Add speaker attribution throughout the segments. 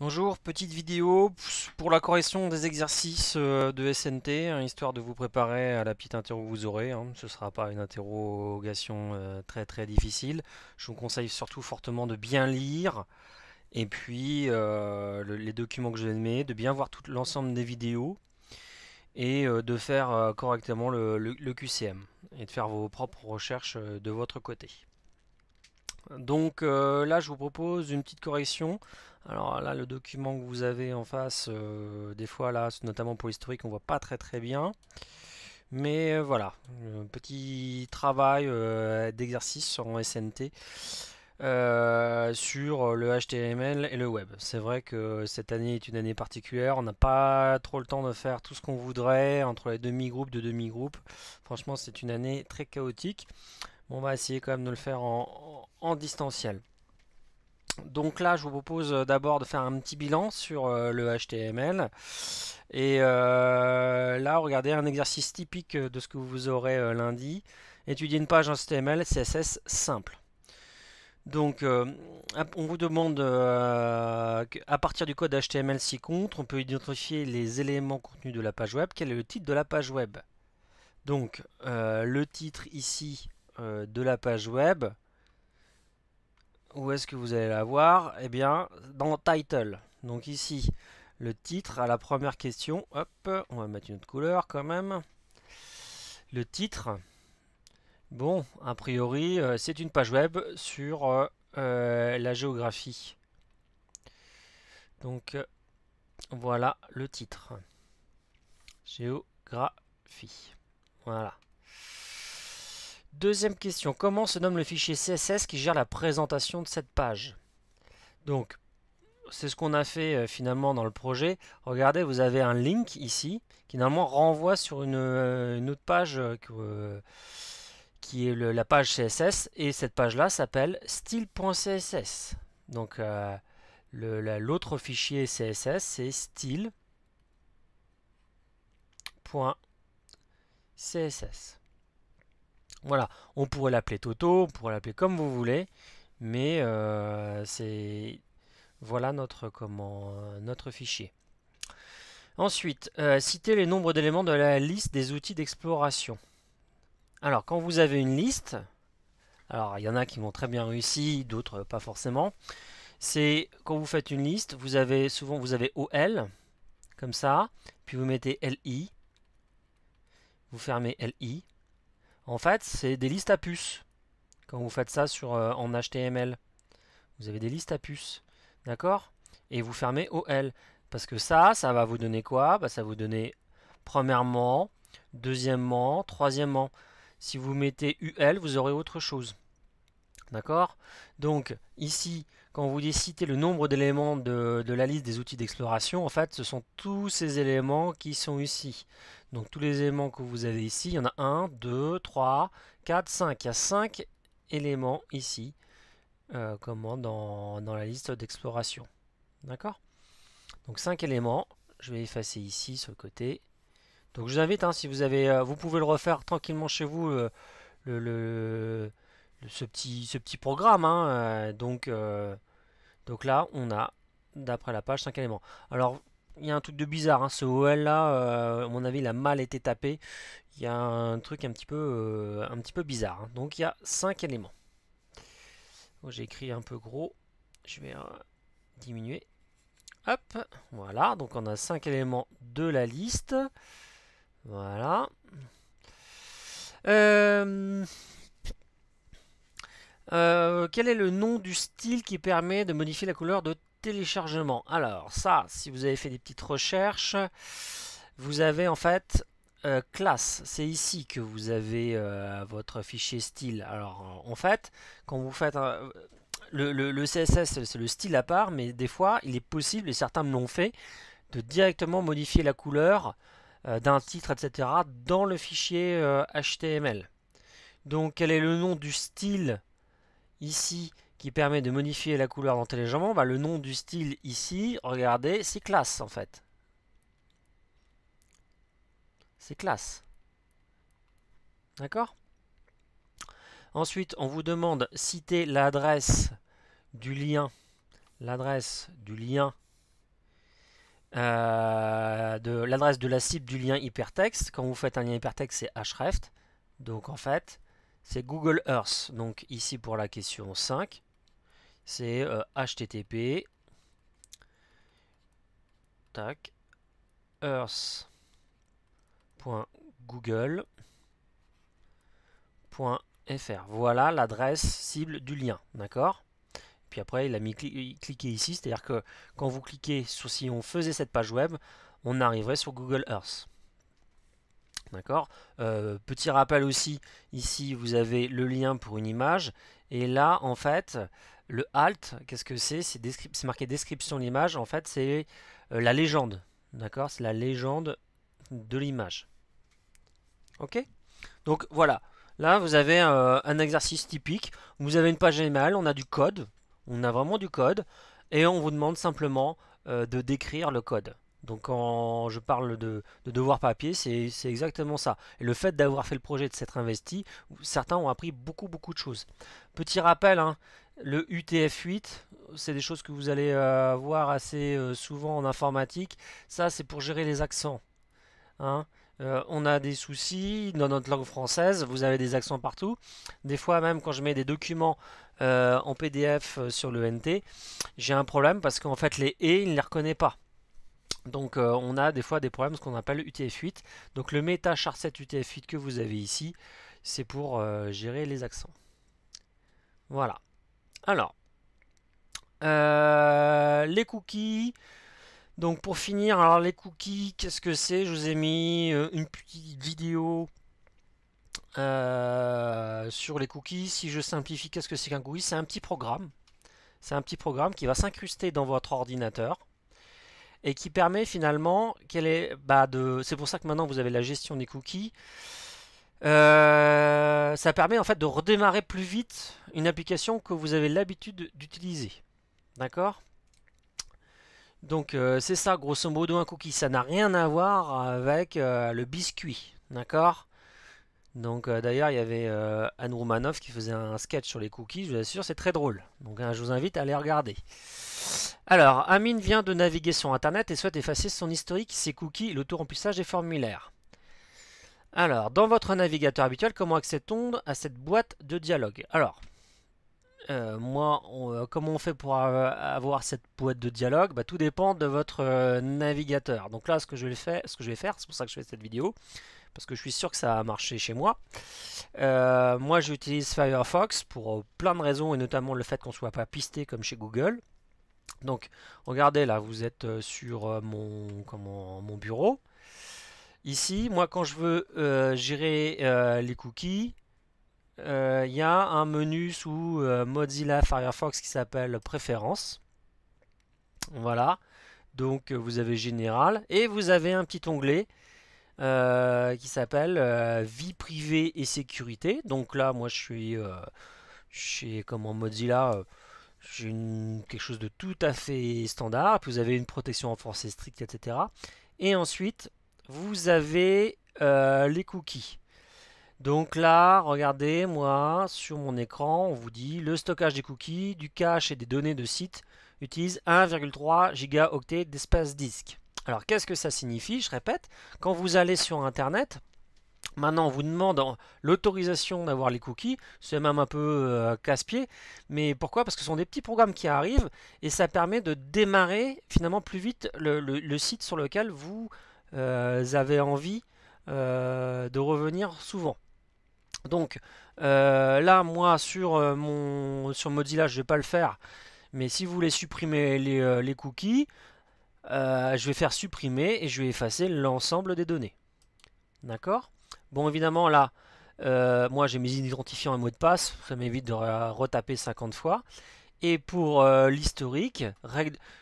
Speaker 1: Bonjour, petite vidéo pour la correction des exercices euh, de SNT, hein, histoire de vous préparer à la petite interro que vous aurez. Hein. Ce ne sera pas une interrogation euh, très très difficile. Je vous conseille surtout fortement de bien lire et puis euh, les documents que je vais mettre, de bien voir tout l'ensemble des vidéos et de faire correctement le QCM et de faire vos propres recherches de votre côté. Donc euh, là, je vous propose une petite correction. Alors là, le document que vous avez en face, euh, des fois là, notamment pour l'historique, on voit pas très très bien. Mais euh, voilà, un petit travail d'exercice en SNT sur le HTML et le web. C'est vrai que cette année est une année particulière, on n'a pas trop le temps de faire tout ce qu'on voudrait entre les demi-groupes de demi-groupes. Franchement, c'est une année très chaotique. On va essayer quand même de le faire en, en distanciel. Donc là, je vous propose euh, d'abord de faire un petit bilan sur euh, le HTML. Et euh, là, regardez un exercice typique de ce que vous aurez lundi. Étudier une page en HTML CSS simple. Donc, on vous demande à partir du code HTML si contre on peut identifier les éléments contenus de la page web. Quel est le titre de la page web Donc, le titre ici de la page web, où est-ce que vous allez la voir Eh bien, dans Title. Donc ici, le titre à la première question. Hop, on va mettre une autre couleur quand même. Le titre. Bon, a priori, euh, c'est une page web sur euh, euh, la géographie. Donc, voilà le titre. Géographie. Voilà. Deuxième question, comment se nomme le fichier CSS qui gère la présentation de cette page Donc, c'est ce qu'on a fait euh, finalement dans le projet. Regardez, vous avez un link ici qui normalement renvoie sur une, euh, autre page euh, qui est la page CSS et cette page-là s'appelle style.css. Donc l'autre fichier CSS c'est style.css. Voilà, on pourrait l'appeler Toto, on pourrait l'appeler comme vous voulez, mais euh, c'est voilà notre comment notre fichier. Ensuite, euh, citer les nombres d'éléments de la liste des outils d'exploration. Alors, quand vous avez une liste, alors il y en a qui vont très bien réussi, d'autres pas forcément. C'est quand vous faites une liste, vous avez souvent vous avez OL comme ça, puis vous mettez LI, vous fermez LI, en fait, c'est des listes à puces. Quand vous faites ça sur, euh, en HTML, vous avez des listes à puces. D'accord Et vous fermez OL. Parce que ça, ça va vous donner quoi bah, Ça va vous donner premièrement, deuxièmement, troisièmement. Si vous mettez UL, vous aurez autre chose. D'accord Donc, ici, quand vous dites citer le nombre d'éléments de, la liste des outils d'exploration, en fait, ce sont tous ces éléments qui sont ici. Donc tous les éléments que vous avez ici, il y en a 1, 2, 3, 4, 5. Il y a 5 éléments ici, euh, comment dans, la liste d'exploration. D'accord Donc 5 éléments, je vais effacer ici sur le côté. Donc je vous invite, hein, si vous avez, euh, vous pouvez le refaire tranquillement chez vous, euh, le ce petit, ce petit programme. Hein, euh, donc, euh, donc là, on a, d'après la page, 5 éléments. Alors, il y a un truc de bizarre. Hein, ce OL là, euh, à mon avis, il a mal été tapé. Il y a un truc un petit peu, un petit peu bizarre. Hein. Donc, il y a 5 éléments. Oh, j'ai écrit un peu gros. Je vais diminuer. Hop, voilà. Donc, on a 5 éléments de la liste. Voilà. Euh... Euh, quel est le nom du style qui permet de modifier la couleur de téléchargement Alors ça, si vous avez fait des petites recherches, vous avez en fait euh, classe. C'est ici que vous avez euh, votre fichier style. Alors en fait, quand vous faites... le, le CSS, c'est le style à part, mais des fois, il est possible, et certains me l'ont fait, de directement modifier la couleur d'un titre, etc. dans le fichier HTML. Donc quel est le nom du style ici qui permet de modifier la couleur d'intelligent, bah, le nom du style ici, regardez, c'est classe en fait. C'est classe. D'accord Ensuite, on vous demande citer l'adresse du lien, l'adresse du lien, euh, de l'adresse de la cible du lien hypertexte. Quand vous faites un lien hypertexte, c'est href. Donc en fait, c'est Google Earth. Donc ici pour la question 5, c'est HTTP. Euh, Tac. Earth.google.fr. Voilà l'adresse cible du lien. D'accord Puis après, il a mis ici. C'est-à-dire que quand vous cliquez sur si on faisait cette page web, on arriverait sur Google Earth. D'accord euh, Petit rappel aussi, ici vous avez le lien pour une image. Et là, en fait, le alt, qu'est-ce que c'est C'est marqué description de l'image. En fait, c'est euh, la légende. D'accord C'est la légende de l'image. Ok Donc voilà. Là, vous avez euh, un exercice typique. Vous avez une page email, on a du code. On a vraiment du code. Et on vous demande simplement de décrire le code. Donc quand je parle de, devoir papier, c'est exactement ça. Et le fait d'avoir fait le projet, de s'être investi, certains ont appris beaucoup beaucoup de choses. Petit rappel, hein, le UTF-8, c'est des choses que vous allez euh, voir assez euh, souvent en informatique. Ça, c'est pour gérer les accents. Hein. Euh, on a des soucis dans notre langue française, vous avez des accents partout. Des fois même quand je mets des documents en PDF sur le NT, j'ai un problème parce qu'en fait les « et » il ne les reconnaît pas. Donc euh, on a des fois des problèmes ce qu'on appelle UTF-8. Donc le meta charset UTF-8 que vous avez ici, c'est pour euh, gérer les accents. Voilà. Alors, euh, les cookies. Donc pour finir, alors les cookies, qu'est-ce que c'est Je vous ai mis une petite vidéo sur les cookies. Si je simplifie, qu'est-ce que c'est qu'un cookie C'est un petit programme. C'est un petit programme qui va s'incruster dans votre ordinateur et qui permet finalement qu'elle est bah de c'est pour ça que maintenant vous avez la gestion des cookies euh, ça permet en fait de redémarrer plus vite une application que vous avez l'habitude d'utiliser d'accord donc euh, c'est ça grosso modo un cookie ça n'a rien à voir avec euh, le biscuit d'accord donc euh, d'ailleurs, il y avait euh, Anne Roumanoff qui faisait un sketch sur les cookies, je vous assure, c'est très drôle. Donc hein, je vous invite à aller regarder. Alors, Amine vient de naviguer sur Internet et souhaite effacer son historique, ses cookies, le remplissage des formulaires. Alors, dans votre navigateur habituel, comment accède-t-on à cette boîte de dialogue Alors, euh, moi, comment on fait pour avoir cette boîte de dialogue bah, Tout dépend de votre navigateur. Donc là, ce que je vais faire, c'est pour ça que je fais cette vidéo, parce que je suis sûr que ça a marché chez moi. Euh, moi, j'utilise Firefox pour euh, plein de raisons, et notamment le fait qu'on ne soit pas pisté comme chez Google. Donc, regardez là, vous êtes euh, sur mon, comment, mon bureau. Ici, moi, quand je veux gérer les cookies, il y a un menu sous Mozilla Firefox qui s'appelle Préférences. Voilà. Donc, vous avez Général et vous avez un petit onglet euh, qui s'appelle euh, Vie privée et sécurité. Donc là, moi, je suis chez euh, comment Mozilla. j'ai quelque chose de tout à fait standard. vous avez une protection renforcée stricte, etc. Et ensuite, vous avez les cookies. Donc là, regardez, moi, sur mon écran, on vous dit le stockage des cookies, du cache et des données de site utilise 1,3 gigaoctets d'espace disque. Alors qu'est-ce que ça signifie Je répète, quand vous allez sur Internet, Maintenant, on vous demande l'autorisation d'avoir les cookies, c'est même un peu euh, casse-pied, mais pourquoi Parce que ce sont des petits programmes qui arrivent et ça permet de démarrer finalement plus vite le, site sur lequel vous euh, avez envie euh, de revenir souvent. Donc là, moi sur mon sur Mozilla, je ne vais pas le faire, mais si vous voulez supprimer les cookies, euh, je vais faire supprimer et je vais effacer l'ensemble des données. D'accord Bon, évidemment, là, euh, moi j'ai mes identifiants et mots de passe, ça m'évite de retaper 50 fois. Et pour euh, l'historique,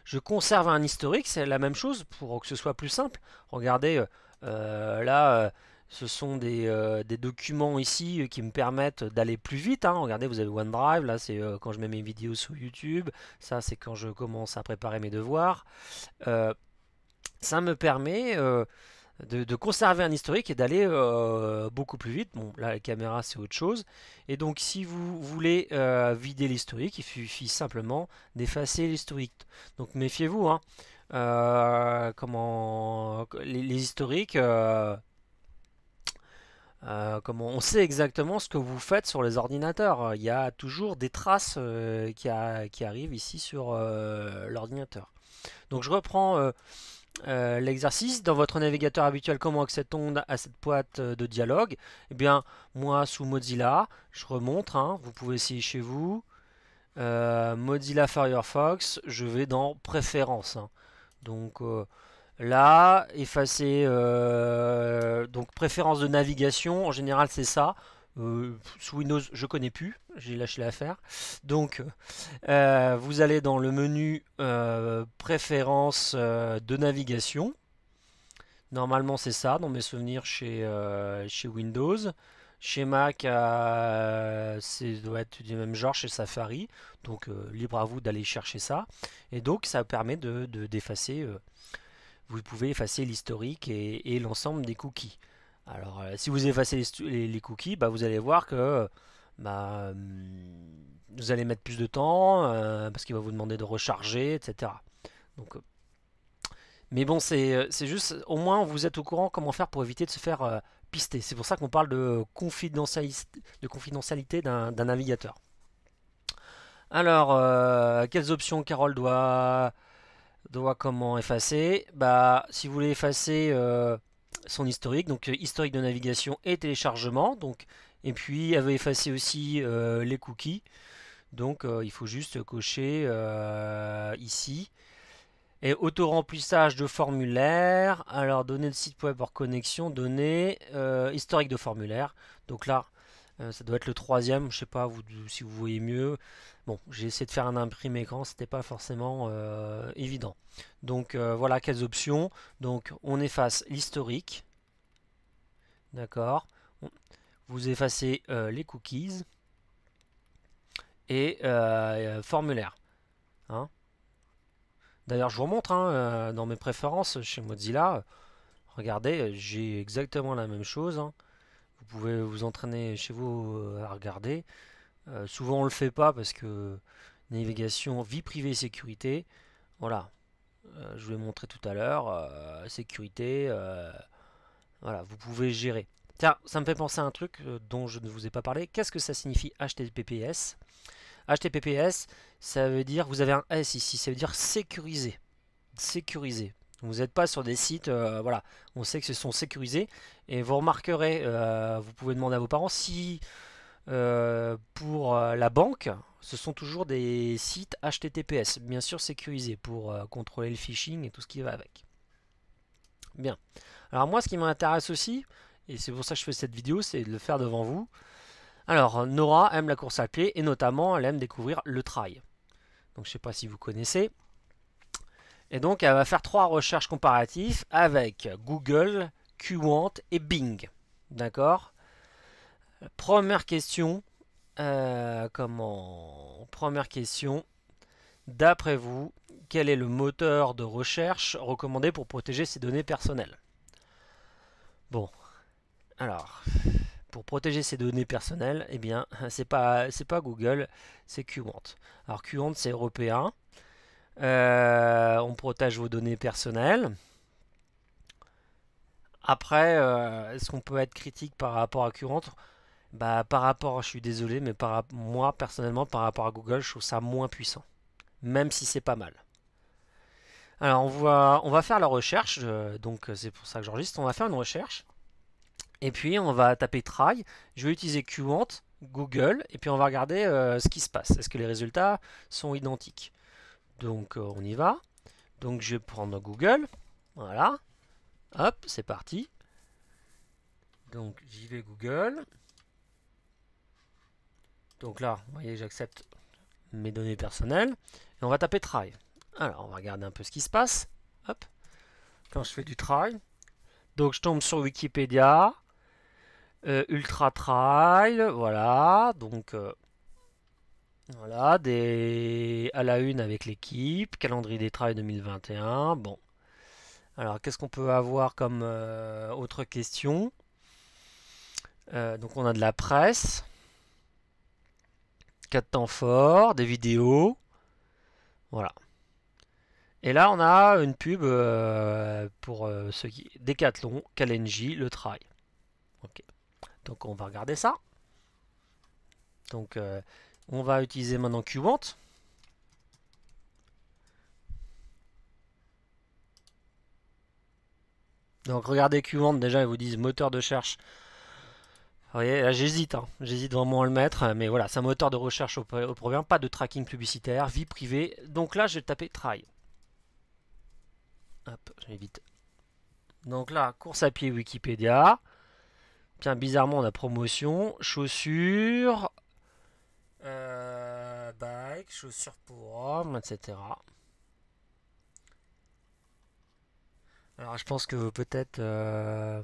Speaker 1: je conserve un historique, c'est la même chose pour que ce soit plus simple. Regardez, là, ce sont des, euh, documents ici euh, qui me permettent d'aller plus vite. Hein. Regardez, vous avez OneDrive, là c'est euh, quand je mets mes vidéos sur YouTube. Ça c'est quand je commence à préparer mes devoirs. ça me permet de, conserver un historique et d'aller beaucoup plus vite. Bon, là la caméra c'est autre chose. Et donc si vous voulez vider l'historique, il suffit simplement d'effacer l'historique. Donc méfiez-vous. Hein. comment les historiques euh, comment on sait exactement ce que vous faites sur les ordinateurs. Il y a toujours des traces euh, qui, arrivent ici sur euh, l'ordinateur. Donc je reprends l'exercice. Dans votre navigateur habituel, comment accède-t-on à cette boîte de dialogue Eh bien, moi, sous Mozilla, je remonte. Hein. vous pouvez essayer chez vous. Mozilla Firefox, je vais dans Préférences. Hein. Donc... Là, effacer, euh, donc préférence de navigation, en général c'est ça. Euh, sous Windows, je connais plus, j'ai lâché l'affaire. Donc, euh, vous allez dans le menu Préférences de navigation. Normalement, c'est ça, dans mes souvenirs chez, chez Windows. Chez Mac, c'est doit être du même genre chez Safari. Donc libre à vous d'aller chercher ça. Et donc ça permet de d'effacer vous pouvez effacer l'historique et, l'ensemble des cookies. Alors, euh, si vous effacez les, cookies, bah, vous allez voir que bah, hum, vous allez mettre plus de temps euh, parce qu'il va vous demander de recharger, etc. Donc, euh, mais bon, c'est juste, au moins vous êtes au courant comment faire pour éviter de se faire pister. C'est pour ça qu'on parle de, confidentialité de confidentialité d'un navigateur. Alors, quelles options Carole doit doit comment effacer Bah, si vous voulez effacer euh, son historique, donc euh, historique de navigation et téléchargement, donc et puis elle veut effacer aussi euh, les cookies. Donc il faut juste cocher ici. Et auto-remplissage de formulaire. Alors données de site web hors connexion, données historique de formulaire. Donc là, ça doit être le troisième, je sais pas vous, si vous voyez mieux. Bon, j'ai essayé de faire un imprimé écran, c'était pas forcément euh, évident. Donc euh, voilà quelles options. Donc on efface l'historique. D'accord. Vous effacez euh, les cookies et formulaire. Hein D'ailleurs, je vous montre hein, dans mes préférences chez Mozilla. Regardez, j'ai exactement la même chose. Hein. Vous pouvez vous entraîner chez vous à regarder. Euh, souvent on le fait pas parce que navigation, vie privée, sécurité, voilà. Euh, je vous l'ai montré tout à l'heure, euh, sécurité, voilà, vous pouvez gérer. Tiens, ça me fait penser à un truc dont je ne vous ai pas parlé. Qu'est-ce que ça signifie HTTPS HTTPS, ça veut dire, vous avez un S ici, ça veut dire sécurisé. Sécurisé. Vous n'êtes pas sur des sites, voilà, on sait que ce sont sécurisés. Et vous remarquerez, vous pouvez demander à vos parents si euh, pour euh, la banque, ce sont toujours des sites HTTPS, bien sûr sécurisés pour euh, contrôler le phishing et tout ce qui va avec. Bien. Alors moi, ce qui m'intéresse aussi, et c'est pour ça que je fais cette vidéo, c'est de le faire devant vous. Alors, Nora aime la course à pied et notamment, elle aime découvrir le trail. Donc, je ne sais pas si vous connaissez. Et donc, elle va faire trois recherches comparatives avec Google, Qwant et Bing. D'accord Première question. Euh, comment Première question. D'après vous, quel est le moteur de recherche recommandé pour protéger ses données personnelles Bon, alors, pour protéger ses données personnelles, eh bien, c'est pas pas Google, c'est Qant. Alors Qant c'est européen. Euh, on protège vos données personnelles. Après, euh, est-ce qu'on peut être critique par rapport à Qant bah, par rapport, je suis désolé, mais moi personnellement, par rapport à Google, je trouve ça moins puissant, même si c'est pas mal. Alors on va, faire la recherche, euh, donc euh, c'est pour ça que j'enregistre, on va faire une recherche, et puis on va taper try, je vais utiliser Qant, Google, et puis on va regarder euh, ce qui se passe, est-ce que les résultats sont identiques. Donc on y va, donc je vais prendre Google, voilà, hop, c'est parti. Donc j'y vais Google, donc là, vous voyez, j'accepte mes données personnelles. Et on va taper try. Alors, on va regarder un peu ce qui se passe. Hop. Quand je fais du try. Donc, je tombe sur Wikipédia. Euh, ultra Trail, voilà, donc euh, voilà, des à la une avec l'équipe, calendrier des trails 2021, bon. Alors qu'est-ce qu'on peut avoir comme euh, autre question Donc on a de la presse, 4 temps forts, des vidéos. Voilà. Et là, on a une pub euh, pour euh, ceux qui... Decathlon, Kalenji, le trail. Donc, on va regarder ça. Donc, euh, on va utiliser maintenant Qwant. Donc, regardez Qwant, déjà, ils vous disent moteur de recherche vous voyez, là j'hésite, hein. j'hésite vraiment à le mettre, mais voilà, c'est un moteur de recherche au, programme, pas de tracking publicitaire, vie privée. Donc là, je vais taper try. Hop, j'évite. Donc là, course à pied Wikipédia. Tiens, bizarrement, on a promotion, chaussures, euh, bike, chaussures pour hommes, etc. Alors, je pense que peut-être... Euh,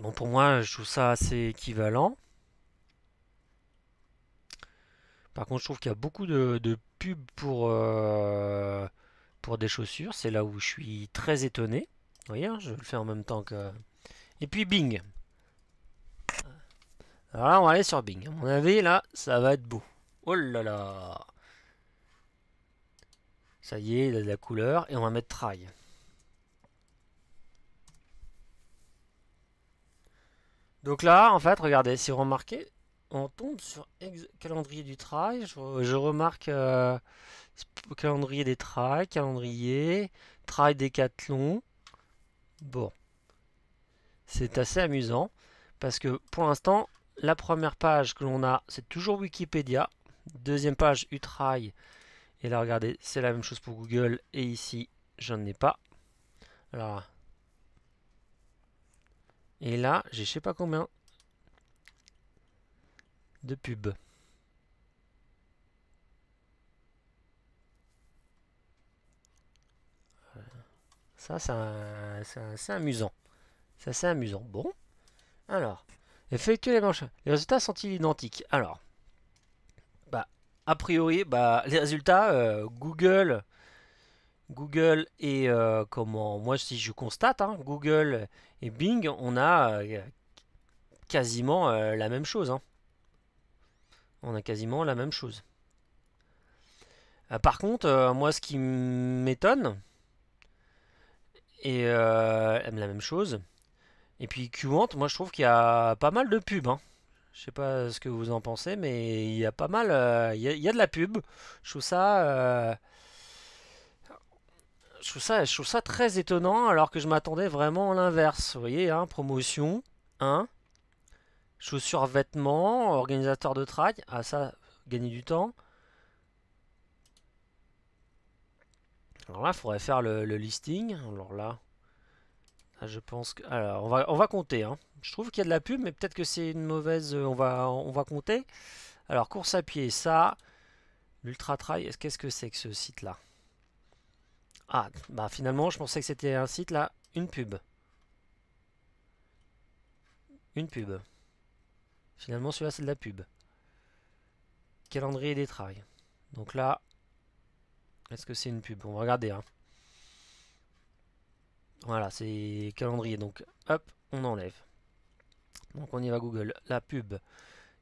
Speaker 1: Bon, pour moi, je trouve ça assez équivalent. Par contre, je trouve qu'il y a beaucoup de, pubs pour, euh, pour des chaussures. C'est là où je suis très étonné. Vous voyez, hein, je le fais en même temps que... Et puis Bing. Alors on va aller sur Bing. À mon avis, là, ça va être beau. Oh là là Ça y est, il a de la couleur. Et on va mettre Try. Donc là, en fait, regardez, si vous remarquez, on tombe sur calendrier du travail. Je, remarque euh, calendrier des trails, calendrier, trail décathlon. Bon. C'est assez amusant parce que pour l'instant, la première page que l'on a, c'est toujours Wikipédia. Deuxième page, Utrail. Et là, regardez, c'est la même chose pour Google. Et ici, n'en ai pas. Alors, et là, j'ai je sais pas combien de pubs. Ça, c'est assez amusant. C'est amusant. Bon. Alors, effectuer les manches. Les résultats sont-ils identiques Alors, bah, a priori, bah, les résultats, euh, Google Google et euh, comment moi si je constate hein, Google et Bing euh, euh, hein. on a quasiment la même chose on a quasiment la même chose par contre moi ce qui m'étonne et la même chose et puis Qant moi je trouve qu'il y a pas mal de pubs hein. Je sais pas ce que vous en pensez, mais il y a pas mal, il y, a de la pub. Je trouve ça, je trouve, ça, très étonnant alors que je m'attendais vraiment à l'inverse. Vous voyez, hein, promotion, 1, hein. chaussures, vêtements, organisateur de track, ah ça, gagner du temps. Alors là, il faudrait faire le, listing. Alors là, je pense que... Alors, on va, on va compter. Hein. Je trouve qu'il y a de la pub, mais peut-être que c'est une mauvaise... Euh, on, va, on va compter. Alors, course à pied, ça. L'ultra trail, qu'est-ce que c'est que ce site-là ah, bah finalement, je pensais que c'était un site là. Une pub. Une pub. Finalement, celui-là, c'est de la pub. Calendrier des trails. Donc là, est-ce que c'est une pub On va regarder. Hein. Voilà, c'est calendrier. Donc, hop, on enlève. Donc, on y va Google. La pub.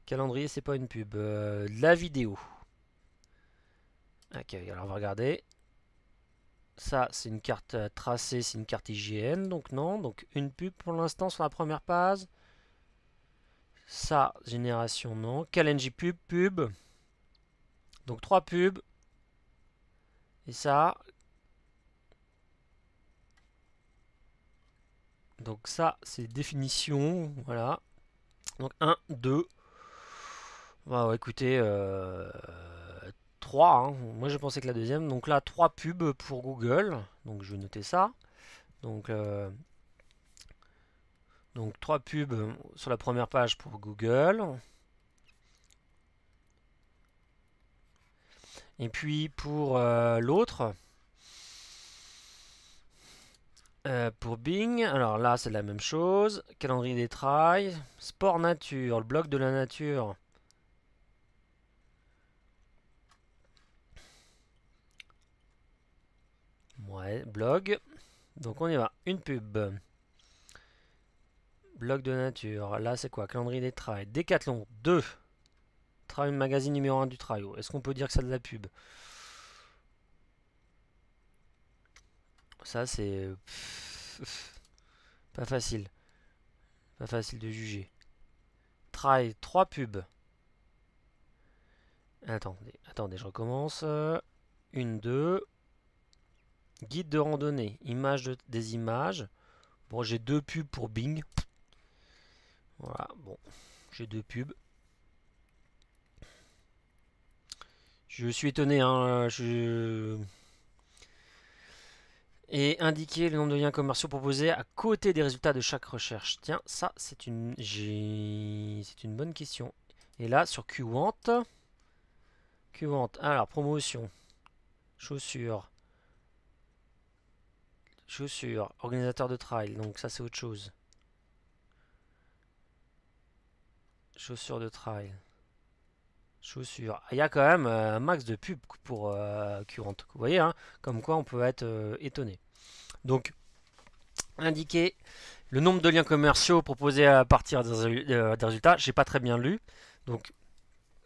Speaker 1: Calendrier, c'est pas une pub. Euh, la vidéo. Ok, alors on va regarder ça c'est une carte euh, tracée, c'est une carte hygiène donc non. Donc une pub pour l'instant sur la première page. Ça, génération non. Kalenji pub, pub. Donc trois pubs. Et ça. Donc ça, c'est définition. Voilà. Donc 1, 2. Bah, écoutez, euh, 3, hein. moi je pensais que la deuxième. Donc là, 3 pubs pour Google. Donc je vais noter ça. Donc, euh, donc 3 pubs sur la première page pour Google. Et puis pour euh, l'autre, euh, pour Bing, alors là c'est la même chose. Calendrier des trails, sport nature, le bloc de la nature. blog. Donc on y va. Une pub. Blog de nature. Là, c'est quoi Calendrier des trails. Décathlon 2. Trail magazine numéro 1 du trail. Est-ce qu'on peut dire que c'est de la pub Ça, c'est... Pas facile. Pas facile de juger. Trail 3 pubs. Attendez, attendez, je recommence. Une, deux. Guide de randonnée, images des images. Bon, j'ai deux pubs pour Bing. Voilà, bon, j'ai deux pubs. Je suis étonné, hein, je... Et indiquer le nombre de liens commerciaux proposés à côté des résultats de chaque recherche. Tiens, ça, c'est une... C'est une bonne question. Et là, sur Qwant... Qwant, alors, promotion, chaussures, Chaussures, organisateur de trail, donc ça c'est autre chose. Chaussures de trail. Chaussures. Ah, il y a quand même un euh, max de pubs pour euh, Vous voyez, hein, comme quoi on peut être euh, étonné. Donc, indiquer le nombre de liens commerciaux proposés à partir euh, des, résultats. J'ai pas très bien lu. Donc,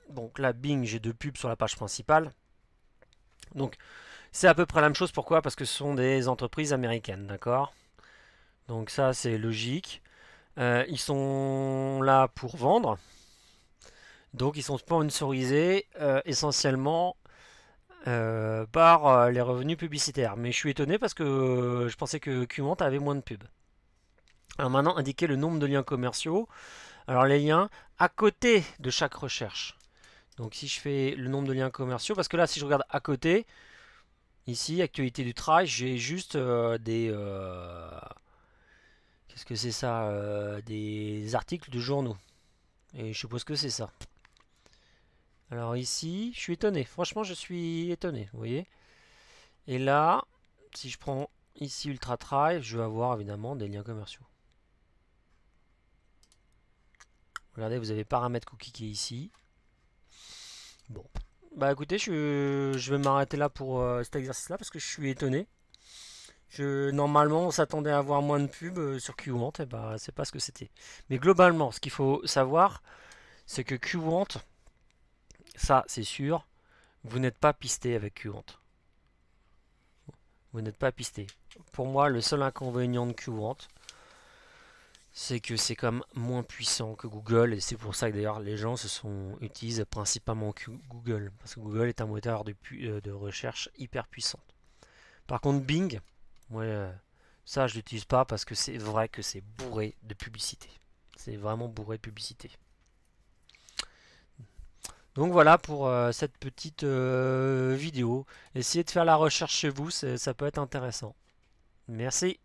Speaker 1: donc là, Bing, j'ai deux pubs sur la page principale. Donc, c'est à peu près la même chose, pourquoi Parce que ce sont des entreprises américaines, d'accord Donc ça, c'est logique. Euh, ils sont là pour vendre. Donc ils sont sponsorisés euh, essentiellement euh, par les revenus publicitaires. Mais je suis étonné parce que je pensais que Qmont avait moins de pubs. Alors maintenant, indiquer le nombre de liens commerciaux. Alors les liens à côté de chaque recherche. Donc si je fais le nombre de liens commerciaux, parce que là si je regarde à côté, Ici, actualité du travail, j'ai juste euh, des... Euh, qu'est-ce que c'est ça euh, Des articles de journaux. Et je suppose que c'est ça. Alors ici, je suis étonné. Franchement, je suis étonné, vous voyez. Et là, si je prends ici Ultra Trail, je vais avoir évidemment des liens commerciaux. Regardez, vous avez paramètres cookie qui est ici. Bon, bah écoutez, je, vais m'arrêter là pour euh, cet exercice-là parce que je suis étonné. Je, normalement, on s'attendait à avoir moins de pubs euh, sur Qwant, et eh bah ben, c'est pas ce que c'était. Mais globalement, ce qu'il faut savoir, c'est que Qwant, ça c'est sûr, vous n'êtes pas pisté avec Qwant. Vous n'êtes pas pisté. Pour moi, le seul inconvénient de Qwant, c'est que c'est quand même moins puissant que Google et c'est pour ça que d'ailleurs les gens se sont utilisent principalement Google parce que Google est un moteur de, euh, de recherche hyper puissant. Par contre Bing, moi euh, ça je l'utilise pas parce que c'est vrai que c'est bourré de publicité. C'est vraiment bourré de publicité. Donc voilà pour euh, cette petite vidéo. Essayez de faire la recherche chez vous, ça peut être intéressant. Merci.